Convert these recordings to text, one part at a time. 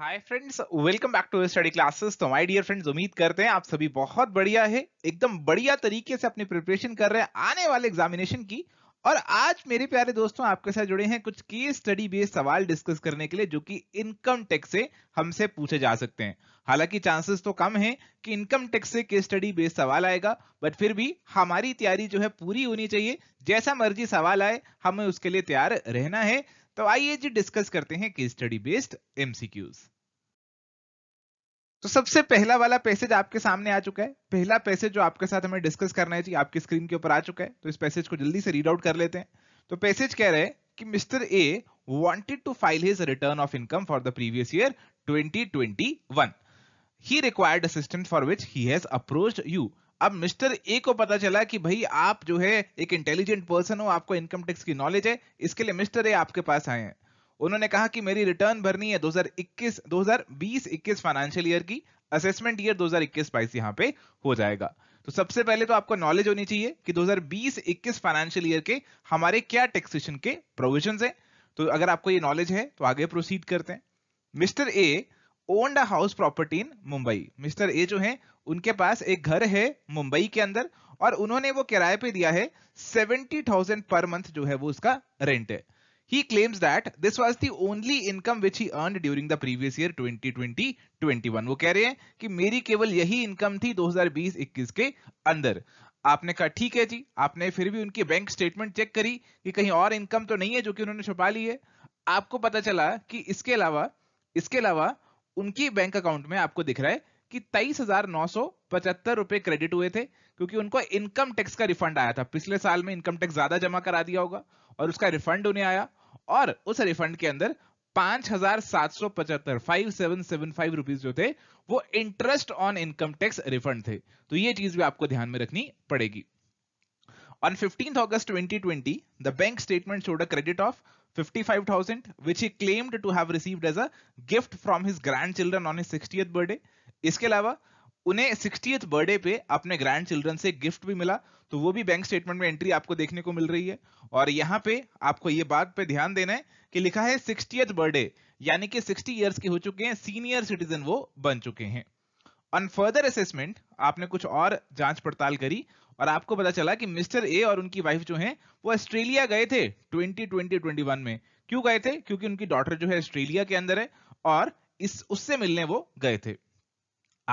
Hi friends welcome back to study classes तो my dear friends उम्मीद करते हैं आप सभी बहुत बढ़िया है एकदम बढ़िया तरीके से अपनी प्रिपरेशन कर रहे हैं आने वाले एग्जामिनेशन की और आज मेरे प्यारे दोस्तों आपके साथ जुड़े हैं कुछ केस स्टडी बेस्ड सवाल डिस्कस करने के लिए जो कि इनकम टैक्स से हमसे पूछे जा सकते हैं हालांकि चांसेस तो कम है कि इनकम टैक्स से केस स्टडी बेस्ड सवाल आएगा बट फिर भी हमारी तैयारी जो है पूरी होनी चाहिए जैसा मर्जी सवाल आए हमें उसके लिए तैयार रहना है तो आइए जी डिस्कस करते हैं केस स्टडी बेस्ड एमसीक्यूज़ तो सबसे पहला वाला पैसेज आपके सामने आ चुका है पहला पैसेज जो आपके साथ हमें डिस्कस करना है जी आपकी स्क्रीन के ऊपर आ चुका है तो इस पैसेज को जल्दी से रीड आउट कर लेते हैं तो पैसेज कह रहे हैं कि Mister A wanted to file his return of income for the previous year twenty twenty one he required assistant for which he has approach you अब मिस्टर ए को पता चला कि भाई आप जो है एक इंटेलिजेंट पर्सन हो आपको इनकम टैक्स की नॉलेज है इसके लिए मिस्टर ए आपके पास आए हैं उन्होंने कहा कि मेरी रिटर्न भरनी है 2021 2020-21 फाइनेंशियल ईयर की असेसमेंट ईयर 2021-22 यहाँ पे हो जाएगा तो सबसे पहले तो आपको नॉलेज होनी चाहिए कि 2020-21 फाइनेंशियल ईयर के हमारे क्या टैक्सेशन के प्रोविजन हैं तो अगर आपको ये नॉलेज है तो आगे प्रोसीड करते हैं mister A owned a house property in Mumbai mister A जो है उनके पास एक घर है मुंबई के अंदर और उन्होंने वो किराए पे दिया है सेवेंटी थाउजेंड पर मंथ जो है वो उसका रेंट है He claims that this was the only income which he earned during the previous year 2020-21. वो कह रहे हैं कि मेरी केवल यही इनकम थी 2020-21 के अंदर आपने कहा ठीक है जी आपने फिर भी उनकी बैंक स्टेटमेंट चेक करी कि कहीं और इनकम तो नहीं है जो कि उन्होंने छुपा ली है आपको पता चला कि इसके अलावा इसके अलावा उनकी बैंक अकाउंट में आपको दिख रहा है कि तेईस हजार नौ सौ पचहत्तर रुपए क्रेडिट हुए थे क्योंकि उनको इनकम टैक्स का रिफंड आया था पिछले साल में इनकम टैक्स ज्यादा जमा करा दिया होगा और उसका रिफंड उन्हें आया और उस रिफंड के अंदर पांच हजार सात सौ पचहत्तर five seven seven five rupees जो थे वो interest on income tax refund थे तो ये चीज भी आपको ध्यान में रखनी पड़ेगी on fifteenth August twenty the bank statement showed credit of 55,000 which he claimed to have received as a gift from his grand children on his 60th birthday इसके अलावा उन्हें सिक्सटी बर्थडे पे अपने ग्रैंड चिल्ड्रन से gift भी मिला तो वो भी बैंक स्टेटमेंट में एंट्री आपको देखने को मिल रही है और यहाँ पे आपको ये बात पे ध्यान देना है कि लिखा है सिक्सटी बर्थडे यानी कि सिक्सटी ईयर्स के हो चुके हैं सीनियर सिटीजन वो बन चुके हैं ऑन फर्दर असेसमेंट आपने कुछ और जांच पड़ताल करी और आपको पता चला कि मिस्टर ए और उनकी वाइफ जो हैं वो ऑस्ट्रेलिया गए थे 2020 2021 में क्यों गए थे क्योंकि उनकी डॉटर जो है ऑस्ट्रेलिया के अंदर है और इस उससे मिलने वो गए थे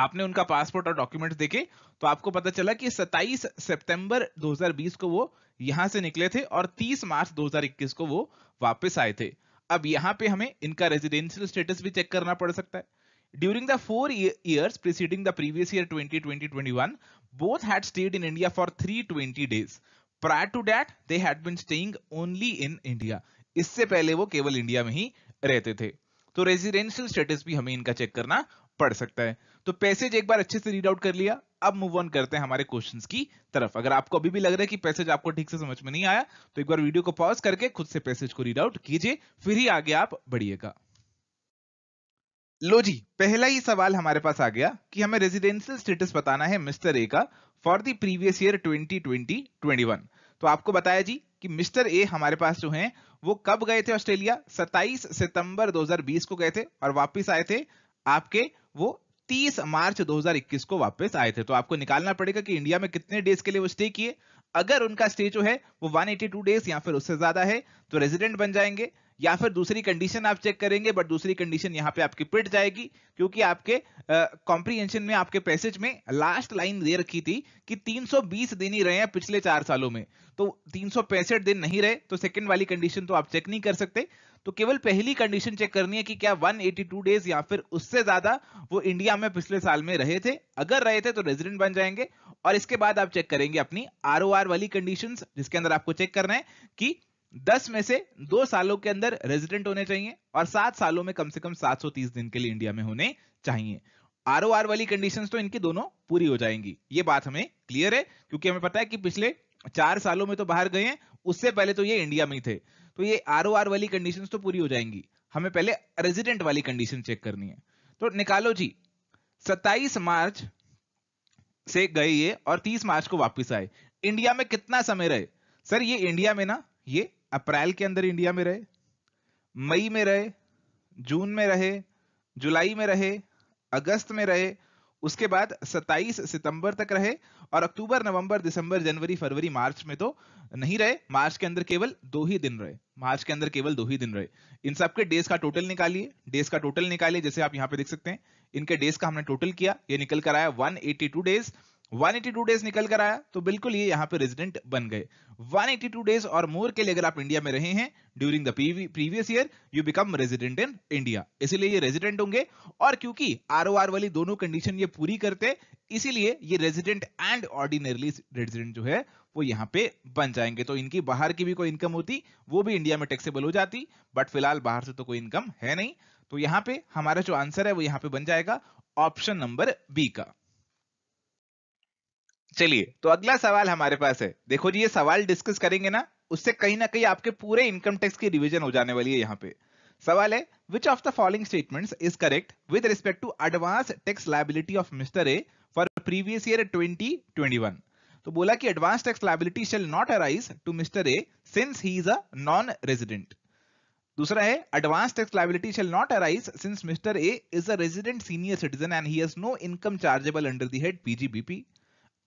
आपने उनका पासपोर्ट और डॉक्यूमेंट्स देखे तो आपको पता चला कि 27 सितंबर 2020 को वो यहां से निकले थे और 30 मार्च 2021 को वो वापस आए थे अब यहां पे हमें इनका रेजिडेंशियल स्टेटस भी चेक करना पड़ सकता है during the four years preceding the previous year twenty 21 both had stayed in India for 320 days prior to that they had been staying only in India इससे पहले वो केवल इंडिया में ही रहते थे तो रेजिडेंशियल स्टेटस भी हमें इनका चेक करना पड़ सकता है तो पैसेज एक बार अच्छे से रीड आउट कर लिया अब मूव ऑन करते हैं हमारे क्वेश्चन की तरफ अगर आपको अभी भी लग रहा है कि पैसेज आपको ठीक से समझ में नहीं आया तो एक बार वीडियो को पॉज करके खुद से पैसेज को रीड आउट कीजिए फिर ही आगे आप बढ़िएगा लो जी पहला ही सवाल हमारे पास आ गया कि हमें रेजिडेंशियल स्टेटस बताना है मिस्टर ए का फॉर द प्रीवियस ईयर 2020 21 तो आपको बताया जी कि मिस्टर ए हमारे पास जो हैं वो कब गए थे ऑस्ट्रेलिया 27 सितंबर 2020 को गए थे और वापस आए थे आपके वो 30 मार्च 2021 को वापस आए थे तो आपको निकालना पड़ेगा कि इंडिया में कितने डेज के लिए वो स्टे किए अगर उनका स्टे जो है वो 182 डेज या फिर उससे ज्यादा है तो रेजिडेंट बन जाएंगे या फिर दूसरी कंडीशन आप चेक करेंगे बट दूसरी कंडीशन यहाँ पे आपकी पिट जाएगी क्योंकि आपके कॉम्प्रीहेंशन में आपके पैसेज में लास्ट लाइन दे रखी थी कि 320 दिन ही रहे हैं पिछले चार सालों में तो तीन दिन नहीं रहे तो सेकंड वाली कंडीशन तो आप चेक नहीं कर सकते तो केवल पहली कंडीशन चेक करनी है कि क्या 182 डेज या फिर उससे ज्यादा वो इंडिया में पिछले साल में रहे थे अगर रहे थे तो रेजिडेंट बन जाएंगे और इसके बाद आप चेक करेंगे अपनी आर वाली कंडीशन जिसके अंदर आपको चेक करना है कि दस में से दो सालों के अंदर रेजिडेंट होने चाहिए और सात सालों में कम से कम 730 दिन के लिए इंडिया में होने चाहिए आर वाली कंडीशंस तो इनकी दोनों पूरी हो जाएंगी ये बात हमें क्लियर है क्योंकि हमें पता है कि पिछले चार सालों में तो बाहर गए हैं उससे पहले तो ये इंडिया में ही थे तो ये आर वाली कंडीशन तो पूरी हो जाएंगी हमें पहले रेजिडेंट वाली कंडीशन चेक करनी है तो निकालो जी 27 मार्च से गए ये और 30 मार्च को वापस आए इंडिया में कितना समय रहे सर ये इंडिया में ना ये अप्रैल के अंदर इंडिया में रहे मई में रहे जून में रहे जुलाई में रहे अगस्त में रहे उसके बाद 27 सितंबर तक रहे और अक्टूबर नवंबर दिसंबर जनवरी फरवरी मार्च में तो नहीं रहे मार्च के अंदर केवल दो ही दिन रहे मार्च के अंदर केवल दो ही दिन रहे इन सबके डेज का टोटल निकालिए डेज का टोटल निकालिए जैसे आप यहां पे देख सकते हैं इनके डेज का हमने टोटल किया ये निकल कर आया 182 डेज 182 डेज निकल कर आया तो बिल्कुल ये यहाँ पे रेजिडेंट बन गए 182 डेज और मोर के लिए अगर आप इंडिया में रहे हैं during the previous year you become resident in India इसीलिए ये रेजिडेंट होंगे और क्योंकि आर वाली दोनों कंडीशन ये पूरी करते इसीलिए ये रेजिडेंट एंड ऑर्डिनरली रेजिडेंट जो है वो यहाँ पे बन जाएंगे तो इनकी बाहर की भी कोई इनकम होती वो भी इंडिया में टैक्सेबल हो जाती बट फिलहाल बाहर से तो कोई इनकम है नहीं तो यहाँ पे हमारा जो आंसर है वो यहाँ पे बन जाएगा ऑप्शन नंबर बी का चलिए तो अगला सवाल हमारे पास है देखो जी ये सवाल डिस्कस करेंगे ना उससे कहीं ना कहीं आपके पूरे इनकम टैक्स की रिविजन हो जाने वाली है यहाँ पे सवाल है which of the following statements is correct with respect to advance tax liability of mister A for previous year twenty तो बोला कि advance tax liability shall not arise to mister A since he is a non resident दूसरा है advance tax liability shall not arise since mister A is a resident senior citizen and he has no income chargeable under the head PGBP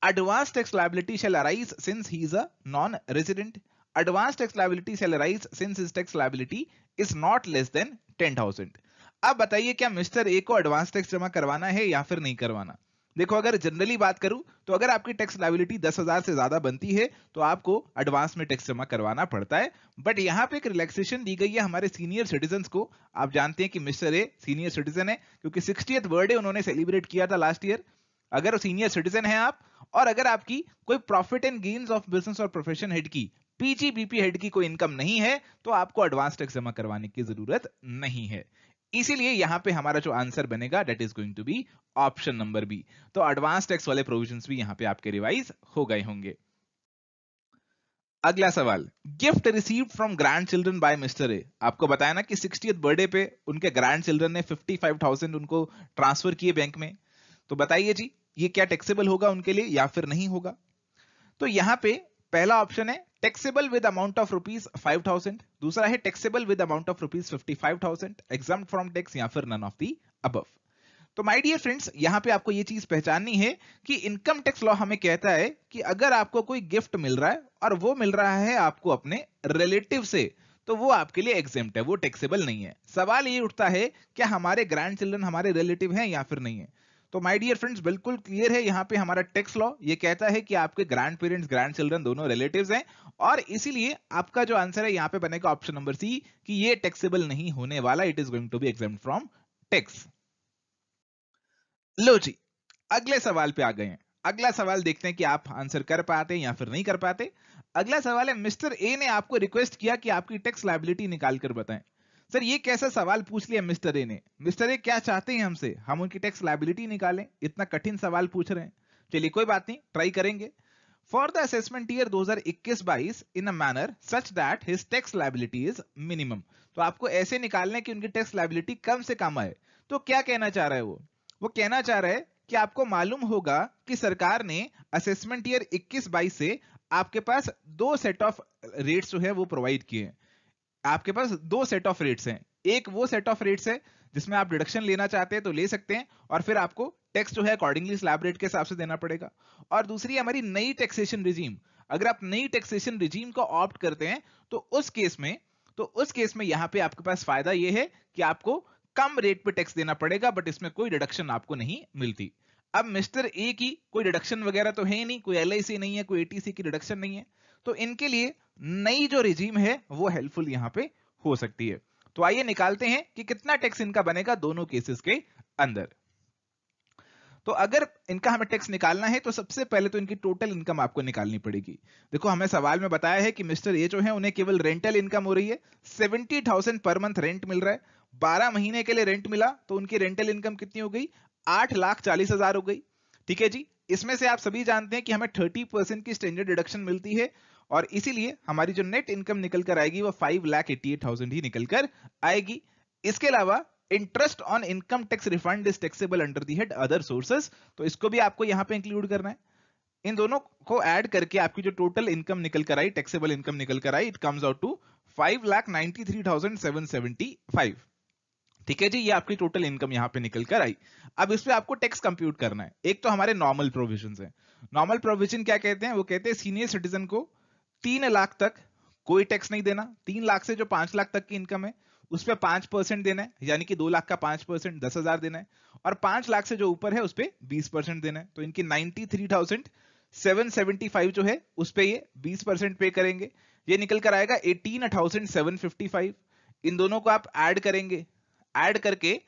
advanced tax liability shall arise since he is a non-resident. Advanced tax liability shall arise since his tax liability is not less than 10,000. ab bataiye kya mr a ko advance tax jama karwana hai ya fir nahi karwana देखो अगर generally बात करूं तो अगर आपकी tax liability 10,000 से ज्यादा बनती है तो आपको एडवांस में टैक्स जमा करवाना पड़ता है बट यहाँ पे एक रिलैक्सेशन दी गई है हमारे सीनियर सिटीजन को आप जानते हैं कि मिस्टर ए सीनियर सिटीजन है क्योंकि सिक्सटी बर्थडे उन्होंने सेलिब्रेट किया था लास्ट ईयर अगर सीनियर सिटीजन है आप और अगर आपकी कोई profit and gains of business और प्रोफेशन हेड की पीजीबीपी हेड की कोई इनकम नहीं है तो आपको एडवांस टैक्स जमा करवाने की जरूरत नहीं है इसीलिए यहां पे हमारा जो आंसर बनेगा that is going to be option number B तो एडवांस टैक्स वाले प्रोविजंस भी यहां पे आपके रिवाइज हो गए होंगे अगला सवाल gift receive from grand children by mister A आपको बताया ना कि सिक्सटी बर्थडे पे उनके ग्रैंड चिल्ड्रन ने 55,000 उनको ट्रांसफर किए बैंक में तो बताइए जी ये क्या टैक्सेबल होगा उनके लिए या फिर नहीं होगा तो यहां पे पहला ऑप्शन है taxable with amount of rupees five thousand दूसरा है taxable with amount of rupees fifty five thousand exempt from tax या फिर नन ऑफ दी अबव तो माय डियर फ्रेंड्स यहां पे आपको ये चीज पहचाननी है कि इनकम टैक्स लॉ हमें कहता है कि अगर आपको कोई गिफ्ट मिल रहा है और वो मिल रहा है आपको अपने रिलेटिव से तो वो आपके लिए एग्जेम्प्ट है वो टैक्सेबल नहीं है सवाल ये उठता है क्या हमारे ग्रैंड चिल्ड्रन हमारे रिलेटिव हैं या फिर नहीं है तो माय डियर फ्रेंड्स बिल्कुल क्लियर है यहाँ पे हमारा टैक्स लॉ ये कहता है कि आपके ग्रैंड पेरेंट्स ग्रैंड चिल्ड्रन दोनों रिलेटिव हैं और इसीलिए आपका जो आंसर है यहाँ पे बनेगा ऑप्शन नंबर सी कि ये टैक्सेबल नहीं होने वाला it is going to be exempt from tax लो जी अगले सवाल पे आ गए हैं अगला सवाल देखते हैं कि आप आंसर कर पाते हैं या फिर नहीं कर पाते अगला सवाल है मिस्टर ए ने आपको रिक्वेस्ट किया कि आपकी टैक्स लाइबिलिटी निकाल कर बताएं सर ये कैसा सवाल पूछ लिया मिस्टर ए ने मिस्टर ए क्या चाहते हैं हमसे हम उनकी टैक्स लाइबिलिटी निकालें इतना कठिन सवाल पूछ रहे हैं चलिए कोई बात नहीं ट्राई करेंगे for the assessment year 2021-22 in a manner such that his tax liability is minimum तो आपको ऐसे निकालने की उनकी टैक्स लाइबिलिटी कम से कम आए तो क्या कहना चाह रहा है वो वो कहना चाह रहा है कि आपको मालूम होगा कि सरकार ने असेसमेंट ईयर 21-22 से आपके पास दो सेट ऑफ रेट्स जो है वो प्रोवाइड किए हैं आपके पास दो सेट ऑफ रेट्स हैं एक वो सेट ऑफ रेट्स है जिसमें आप डिडक्शन लेना चाहते हैं तो ले सकते हैं और फिर आपको टैक्स जो है अकॉर्डिंगली स्लैब रेट के हिसाब से देना पड़ेगा और दूसरी हमारी नई टैक्सेशन रिजीम अगर आप नई टैक्सेशन रिजीम को ऑप्ट करते हैं तो उस केस में तो उस केस में यहां पे आपके पास फायदा यह है कि आपको कम रेट पे टैक्स देना पड़ेगा बट इसमें कोई डिडक्शन आपको नहीं मिलती अब मिस्टर ए की कोई डिडक्शन वगैरह तो है ही नहीं कोई एल नहीं है कोई एटीसी की डिडक्शन नहीं है तो इनके लिए नई जो रिजीम है वो हेल्पफुल यहां पे हो सकती है तो आइए निकालते हैं कि कितना टैक्स इनका बनेगा दोनों केसेस के अंदर तो अगर इनका हमें टैक्स निकालना है तो सबसे पहले तो इनकी टोटल इनकम आपको निकालनी पड़ेगी देखो हमें सवाल में बताया है कि मिस्टर ए जो है उन्हें केवल रेंटल इनकम हो रही है seventy thousand per month rent मिल रहा है बारह महीने के लिए रेंट मिला तो उनकी रेंटल इनकम कितनी हो गई आठ लाख चालीस हजार हो गई ठीक है जी इसमें से आप सभी जानते हैं कि हमें थर्टी परसेंट की स्टैंडर्ड डिडक्शन मिलती है और इसीलिए हमारी जो नेट इनकम निकल कर आएगी वो five lakh eighty eight thousand ही निकल कर आएगी इसके अलावा interest on income tax refund is taxable under the head other sources तो इसको भी आपको यहां पे इंक्लूड करना है इन दोनों को ऐड करके आपकी जो टोटल इनकम निकल कर आई टैक्सेबल इनकम निकल कर आई it comes out to five lakh ninety three thousand seven seventy five ठीक है जी ये आपकी टोटल इनकम यहाँ पे निकल कर आई अब इसमें आपको टैक्स कंप्यूट करना है एक तो हमारे नॉर्मल प्रोविजन है नॉर्मल प्रोविजन क्या कहते हैं वो कहते हैं सीनियर सिटीजन को तीन लाख तक कोई टैक्स नहीं देना तीन लाख से जो पांच लाख तक की इनकम है उस पर पांच परसेंट देना है यानी कि दो लाख का पांच परसेंट दस हजार देना है और पांच लाख से जो ऊपर है उस पर बीस परसेंट देना है तो इनकी ninety three thousand seven seventy five जो है उस पर बीस परसेंट पे करेंगे ये निकल कर आएगा eighteen thousand seven fifty five इन दोनों को आप ऐड करेंगे ऐड करके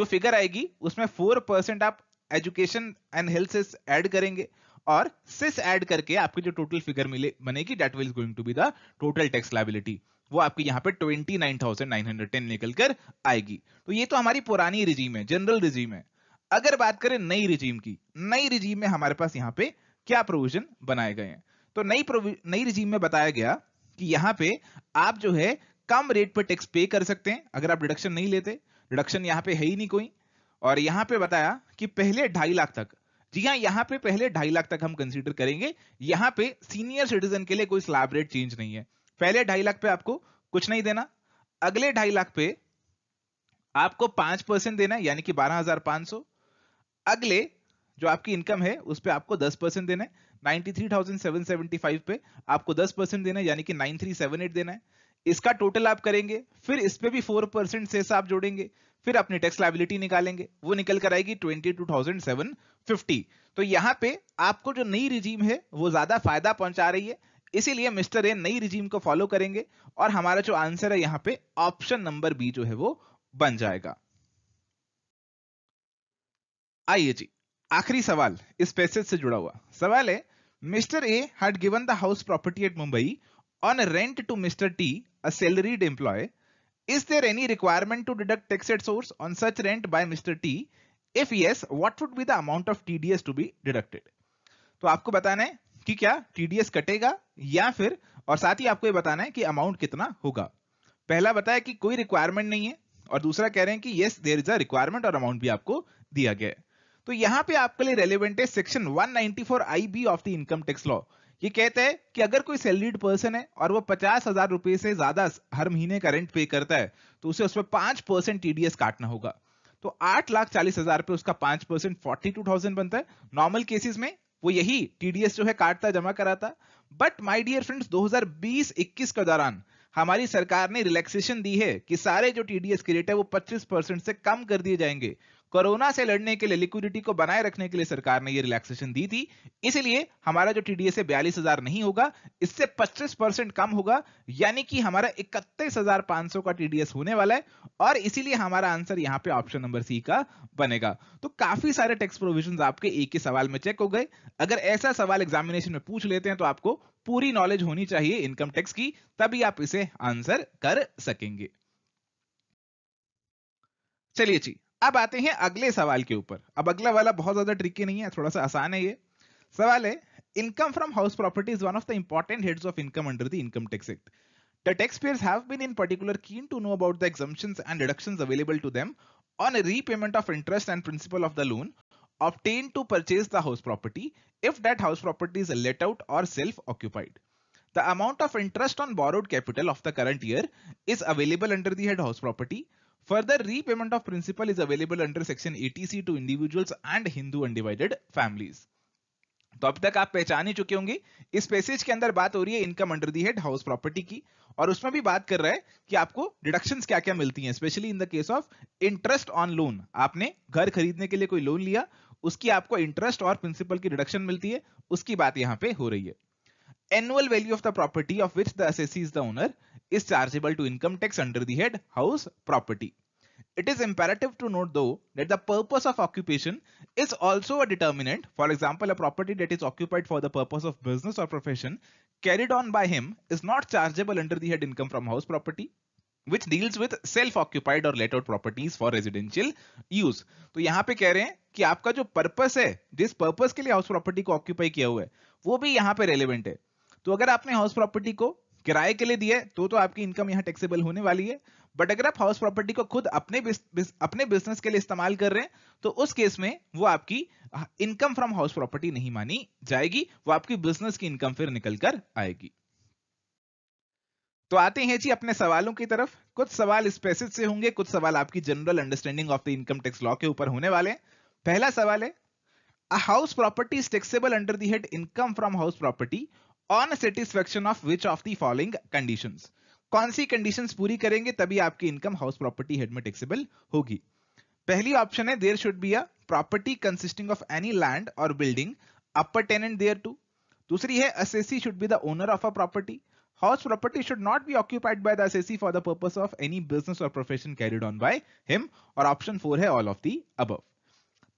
जो फिगर आएगी उसमें फोर परसेंट आप एजुकेशन एंड हेल्थ से ऐड करेंगे और सिस ऐड करके आपकी जो टोटल फिगर मिले बनेगी that will is going to be the total tax liability वो आपकी यहाँ पे 29,910 निकल कर आएगी तो ये तो हमारी पुरानी रिजीम है जनरल रिजीम है अगर बात करें नई रिजीम की नई रिजीम में हमारे पास यहाँ पे क्या प्रोविजन बनाए गए हैं तो नई नई रिजीम में बताया गया कि यहाँ पे आप जो है कम रेट पर टैक्स पे कर सकते हैं अगर आप डिडक्शन नहीं लेते डिडक्शन यहाँ पे है ही नहीं कोई और यहाँ पे बताया कि पहले ढाई लाख तक जी हाँ यहाँ पे पहले ढाई लाख तक हम कंसिडर करेंगे यहाँ पे सीनियर सिटीजन के लिए कोई स्लैब रेट चेंज नहीं है पहले ढाई लाख पे आपको कुछ नहीं देना अगले ढाई लाख पे आपको पांच परसेंट देना है यानी कि बारह हजार पांच सौ अगले जो आपकी इनकम है उस पर आपको दस परसेंट देना है three thousand seven seventy five पे आपको दस परसेंट देना है यानी कि नाइन थ्री सेवन एट देना है इसका टोटल आप करेंगे फिर इस पे भी फोर परसेंट से आप जोड़ेंगे फिर अपनी टैक्स लाइबिलिटी निकालेंगे वो निकल कर आएगी twenty two thousand seven fifty तो यहाँ पे आपको जो नई रिजीम है वो ज्यादा फायदा पहुंचा रही है इसीलिए मिस्टर ए नई रिजीम को फॉलो करेंगे और हमारा जो आंसर है यहाँ पे ऑप्शन नंबर बी जो है वो बन जाएगा आइए जी आखिरी सवाल इस पैसेज से जुड़ा हुआ सवाल है mister A had given the house property at Mumbai on rent to mister T a salaried employee, is there any requirement to deduct tax at source on such rent by Mr. T? If yes, what would be the amount of TDS to be deducted? तो आपको बताना है कि क्या TDS कटेगा या फिर और साथ ही आपको ये बताना है कि अमाउंट कितना होगा पहला बताया कि कोई रिक्वायरमेंट नहीं है और दूसरा कह रहे हैं कि yes there is a requirement और अमाउंट भी आपको दिया गया है तो यहां पे आपके लिए रेलिवेंट है section 194 IB of the income tax law ये कहते हैं कि अगर कोई सैलरीड पर्सन है और वो पचास हजार रुपए से ज्यादा हर महीने का रेंट पे करता है तो उसे उसमें पांच परसेंट टीडीएस काटना होगा तो आठ लाख चालीस हजार रुपए उसका पांच परसेंट फोर्टी टू थाउजेंड बनता है नॉर्मल केसेस में वो यही टीडीएस जो है काटता जमा कराता बट माई डियर फ्रेंड्स बीस इक्कीस के दौरान हमारी सरकार ने रिलैक्सेशन दी है कि सारे जो टीडीएस के रेट है वो 25 परसेंट से कम कर दिए जाएंगे कोरोना से लड़ने के लिए लिक्विडिटी को बनाए रखने के लिए सरकार ने ये रिलैक्सेशन दी थी इसलिए हमारा जो टीडीएस है बयालीस हजार नहीं होगा इससे पच्चीस परसेंट कम होगा यानी कि हमारा इकतीस हजार पांच सौ का टीडीएस होने वाला है और इसीलिए हमारा आंसर यहाँ पे ऑप्शन नंबर सी का बनेगा तो काफी सारे टैक्स प्रोविजन आपके एक ही सवाल में चेक हो गए अगर ऐसा सवाल एग्जामिनेशन में पूछ लेते हैं तो आपको पूरी नॉलेज होनी चाहिए इनकम टैक्स की तभी आप इसे आंसर कर सकेंगे चलिए जी अब आते हैं अगले सवाल के ऊपर अब अगला वाला बहुत ज्यादा ट्रिकी नहीं है थोड़ा सा आसान है ये सवाल है income from house property is one of the important heads of income under the income tax act the taxpayers have been in particular keen to know about the exemptions and deductions available to them on a repayment of interest and principal of the loan obtained to purchase the house property if that house property is let out or self occupied the amount of interest on borrowed capital of the current year is available under the head house property Further repayment of principal is available under section 80C to individuals and Hindu undivided families. तो अब तक आप पहचान ही चुके होंगे इस passage के अंदर बात हो रही है income under the head house property की और उसमें भी बात कर रहा है कि आपको डिडक्शंस क्या क्या मिलती हैं specially in the case of interest on loan आपने घर खरीदने के लिए कोई लोन लिया उसकी आपको इंटरेस्ट और प्रिंसिपल की डिडक्शन मिलती है उसकी बात यहां पे हो रही है annual value of the property of which the S is the owner is chargeable to income tax under the head house property. It is imperative to note though that the purpose of occupation is also a determinant. For example, a property that is occupied for the purpose of business or profession carried on by him is not chargeable under the head income from house property which deals with self-occupied or let out properties for residential use. So, here we are saying that your purpose है जिस purpose के house property को occupy किया हुआ है वो भी relevant है तो अगर house property ko किराए के लिए दिए तो तो आपकी इनकम यहाँ टैक्सेबल होने वाली है बट अगर आप हाउस प्रॉपर्टी को खुद अपने बिस, बिस, अपने बिजनेस के लिए इस्तेमाल कर रहे हैं तो उस केस में वो आपकी इनकम फ्रॉम हाउस प्रॉपर्टी नहीं मानी जाएगी वो आपकी बिजनेस की इनकम फिर निकल कर आएगी तो आते हैं जी अपने सवालों की तरफ कुछ सवाल स्पेसिफिक से होंगे कुछ सवाल आपकी general understanding of the income tax law के ऊपर होने वाले पहला सवाल है house property is taxable under the head income from house property on satisfaction of which of the following condition कौन सी कंडीशन पूरी करेंगे तभी आपकी इनकम हाउस प्रॉपर्टी हेड में टैक्सेबल होगी पहली ऑप्शन है there should be a property consisting of any land और building appurtenant thereto दूसरी है assessee should be the owner of a property house property should not be occupied by the assessee for the purpose of any business और profession carried on by him और option four है all of the above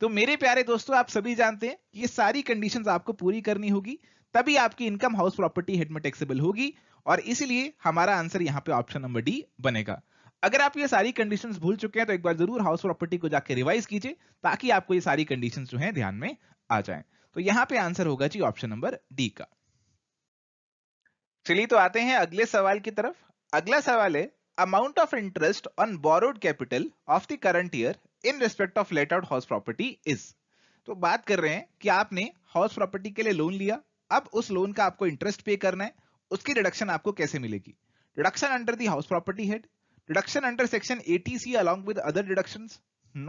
तो मेरे प्यारे दोस्तों आप सभी जानते हैं ये सारी कंडीशंस आपको पूरी करनी होगी तभी आपकी इनकम हाउस प्रॉपर्टी हेड में टैक्सेबल होगी और इसीलिए हमारा आंसर यहाँ पे ऑप्शन नंबर डी बनेगा अगर आप ये सारी कंडीशंस भूल चुके हैं तो एक बार जरूर हाउस प्रॉपर्टी को जाके रिवाइज कीजिए ताकि आपको ये सारी कंडीशंस जो हैं ध्यान में आ जाएं तो यहाँ पे आंसर होगा जी ऑप्शन नंबर डी का चलिए तो आते हैं अगले सवाल की तरफ अगला सवाल है amount of interest on borrowed capital of the current year in respect of let out house property is तो बात कर रहे हैं कि आपने हाउस प्रॉपर्टी के लिए लोन लिया अब उस लोन का आपको इंटरेस्ट पे करना है उसकी डिडक्शन आपको कैसे मिलेगी deduction under the house property head deduction under section eighty C along with other deduction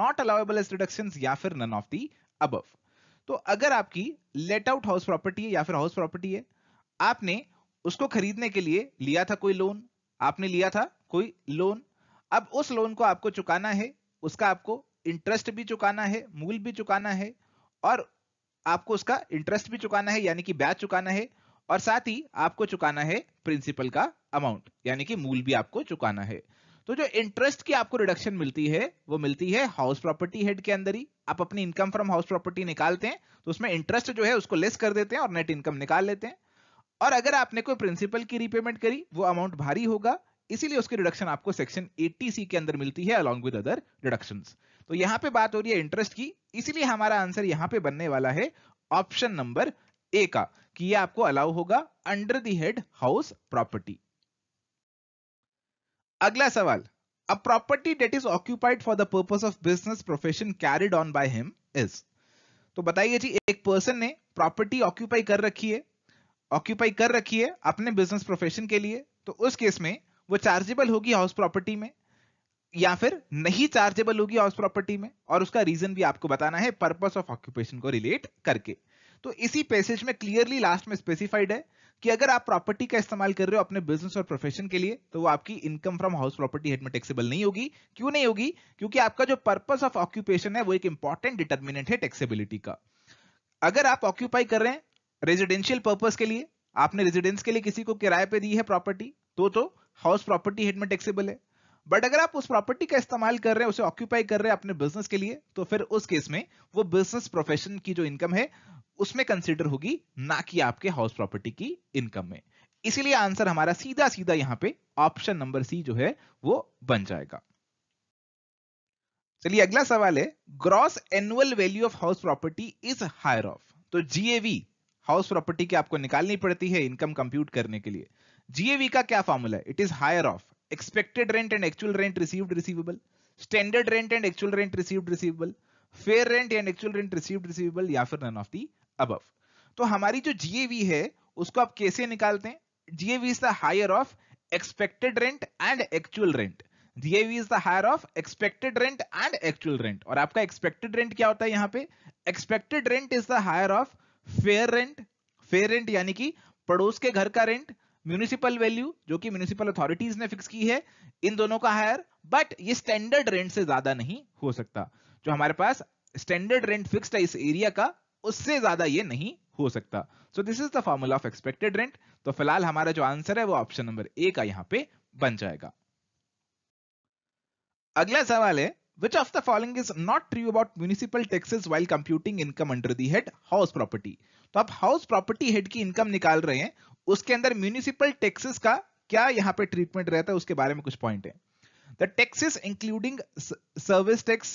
not allowable as deduction या फिर नन ऑफ दी अब तो अगर आपकी लेट आउट हाउस प्रॉपर्टी है या फिर हाउस प्रॉपर्टी है आपने उसको खरीदने के लिए लिया था कोई लोन आपने लिया था कोई लोन अब उस लोन को आपको चुकाना है उसका आपको इंटरेस्ट भी चुकाना है मूल भी चुकाना है और आपको उसका इंटरेस्ट भी चुकाना है यानी कि ब्याज चुकाना है और साथ ही आपको चुकाना है प्रिंसिपल का अमाउंट यानी कि मूल भी आपको चुकाना है तो जो इंटरेस्ट की आपको रिडक्शन मिलती है वो मिलती है हाउस प्रॉपर्टी हेड के अंदर ही आप अपनी इनकम फ्रॉम हाउस प्रॉपर्टी निकालते हैं तो उसमें इंटरेस्ट जो है उसको लेस कर देते हैं और नेट इनकम निकाल लेते हैं और अगर आपने कोई प्रिंसिपल की रीपेमेंट करी वो अमाउंट भारी होगा इसीलिए उसकी रिडक्शन आपको सेक्शन 80 सी के अंदर मिलती है अलॉन्ग विद अदर रिडक्शंस तो यहां पे बात हो रही है इंटरेस्ट की इसीलिए हमारा आंसर यहां पे बनने वाला है ऑप्शन नंबर ए का कि ये आपको अलाउ होगा under the head house property अगला सवाल a property that is occupied for the purpose of business profession carried on by him is तो बताइए जी एक पर्सन ने प्रॉपर्टी ऑक्यूपाई कर रखी है ऑक्यूपाई कर रखी है अपने बिजनेस प्रोफेशन के लिए तो उस केस में वो चार्जेबल होगी हाउस प्रॉपर्टी में या फिर नहीं चार्जेबल होगी हाउस प्रॉपर्टी में और उसका रीजन भी आपको बताना है पर्पस ऑफ ऑक्यूपेशन को रिलेट करके तो इसी पैसेज में क्लियरली लास्ट में स्पेसिफाइड है कि अगर आप प्रॉपर्टी का इस्तेमाल कर रहे हो अपने बिजनेस और प्रोफेशन के लिए तो वो आपकी income from house property head में टैक्सेबल नहीं होगी क्यों नहीं होगी क्योंकि आपका जो पर्पस ऑफ ऑक्यूपेशन है वो एक इंपॉर्टेंट डिटर्मिनेंट है टैक्सेबिलिटी का अगर आप ऑक्यूपाई कर रहे हैं रेजिडेंशियल पर्पज के लिए आपने रेजिडेंस के लिए किसी को किराए पे दी है प्रॉपर्टी तो तो हाउस प्रॉपर्टी हेड में टैक्सेबल है बट अगर आप उस प्रॉपर्टी का इस्तेमाल कर रहे हैं उसे ऑक्यूपाई कर रहे हैं अपने बिजनेस के लिए तो फिर उस केस में वो बिजनेस प्रोफेशन की जो इनकम है उसमें कंसिडर होगी ना कि आपके हाउस प्रॉपर्टी की इनकम में इसीलिए आंसर हमारा सीधा सीधा यहां पे ऑप्शन नंबर सी जो है वो बन जाएगा चलिए अगला सवाल है gross annual value of house property is higher of तो जीएवी हाउस प्रॉपर्टी की आपको निकालनी पड़ती है इनकम कंप्यूट करने के लिए जीएवी का क्या फॉर्मूला है it is higher of expected rent and actual rent received receivable standard rent and actual rent received receivable fair rent and actual rent received receivable या फिर none of the above तो हमारी जो GAV है उसको आप कैसे निकालते हैं GAV is the higher of expected rent and actual rent GAV is the higher of expected rent and actual rent और आपका एक्सपेक्टेड रेंट क्या होता है यहाँ पे expected rent is the higher of fair rent fair rent यानी कि पड़ोस के घर का रेंट म्यूनिसिपल वैल्यू जो कि म्यूनिसिपल अथॉरिटीज ने फिक्स की है इन दोनों का हायर बट ये स्टैंडर्ड रेंट से ज्यादा नहीं हो सकता जो हमारे पास स्टैंडर्ड रेंट फिक्स है इस एरिया का उससे ज्यादा ये नहीं हो सकता so this is the formula of expected rent तो फिलहाल हमारा जो आंसर है वो ऑप्शन नंबर ए का यहां पे बन जाएगा अगला सवाल है which of the following is not true about municipal taxes while computing income under the head house property तो आप house property head की income निकाल रहे हैं उसके अंदर म्यूनिसिपल टैक्सेस का क्या यहां पे ट्रीटमेंट रहता है उसके बारे में कुछ पॉइंट है the taxes including service tax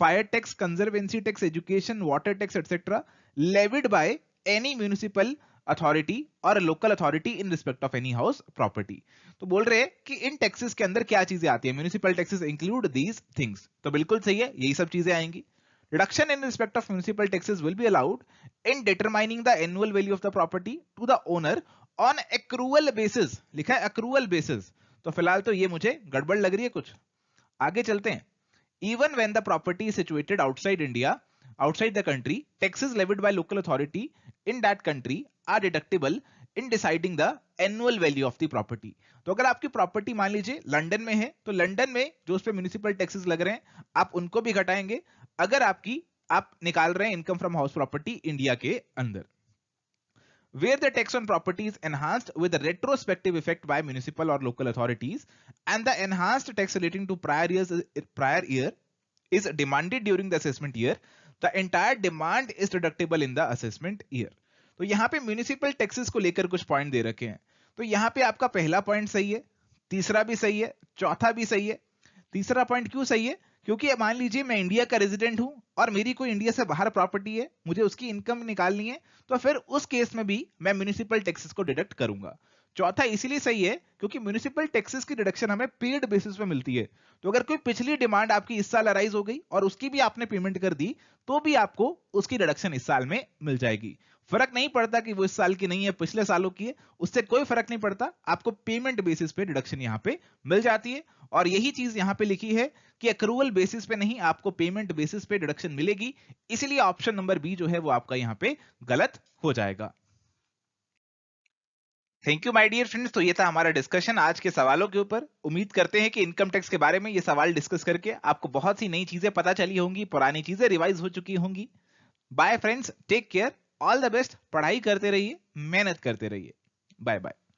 fire tax conservancy tax education water tax etcetera levied by any municipal authority और local authority in respect of any house property तो बोल रहे हैं कि इन टैक्सेस के अंदर क्या चीजें आती है municipal taxes include these things तो बिल्कुल सही है यही सब चीजें आएंगी deduction in respect of municipal taxes will be allowed in determining the annual value of the property to the owner on accrual basis लिखा है अक्रूवल बेसिस तो फिलहाल तो ये मुझे गड़बड़ लग रही है कुछ आगे चलते हैं even when the property situated outside India outside the country taxes levied by local authority in that country are deductible in deciding the annual value of the property तो अगर आपकी प्रॉपर्टी मान लीजिए लंडन में है तो लंडन में जो उस पर म्यूनिसिपल टैक्सेस लग रहे हैं आप उनको भी घटाएंगे अगर आपकी आप निकाल रहे हैं income from house property India के अंदर where the tax on property is enhanced with a retrospective effect by municipal or local authorities and the enhanced tax relating to prior years prior year is demanded during the assessment year the entire demand is deductible in the assessment year तो यहाँ पे municipal taxes को लेकर कुछ point दे रखे हैं तो यहाँ पे आपका पहला पॉइंट सही है तीसरा भी सही है चौथा भी सही है तीसरा पॉइंट क्यों सही है क्योंकि मान लीजिए मैं इंडिया का रेजिडेंट हूं और मेरी कोई इंडिया से बाहर प्रॉपर्टी है मुझे उसकी इनकम निकालनी है तो फिर उस केस में भी मैं म्यूनिसिपल टैक्सेस को डिडक्ट करूंगा चौथा इसीलिए सही है क्योंकि म्यूनिसिपल टैक्सेस की डिडक्शन हमें पेड बेसिस पे मिलती है तो अगर कोई पिछली डिमांड आपकी इस साल अराइज हो गई और उसकी भी आपने पेमेंट कर दी तो भी आपको उसकी डिडक्शन इस साल में मिल जाएगी फर्क नहीं पड़ता कि वो इस साल की नहीं है पिछले सालों की है उससे कोई फर्क नहीं पड़ता आपको पेमेंट बेसिस पे डिडक्शन यहाँ पे मिल जाती है और यही चीज यहाँ पे लिखी है कि अक्रूवल बेसिस पे नहीं आपको पेमेंट बेसिस पे डिडक्शन मिलेगी इसलिए ऑप्शन नंबर बी जो है वो आपका यहाँ पे गलत हो जाएगा thank you my dear friends तो ये था हमारा डिस्कशन आज के सवालों के ऊपर उम्मीद करते हैं कि इनकम टैक्स के बारे में ये सवाल डिस्कस करके आपको बहुत सी नई चीजें पता चली होंगी पुरानी चीजें रिवाइज हो चुकी होंगी bye friends take care all the best पढ़ाई करते रहिए मेहनत करते रहिए बाय बाय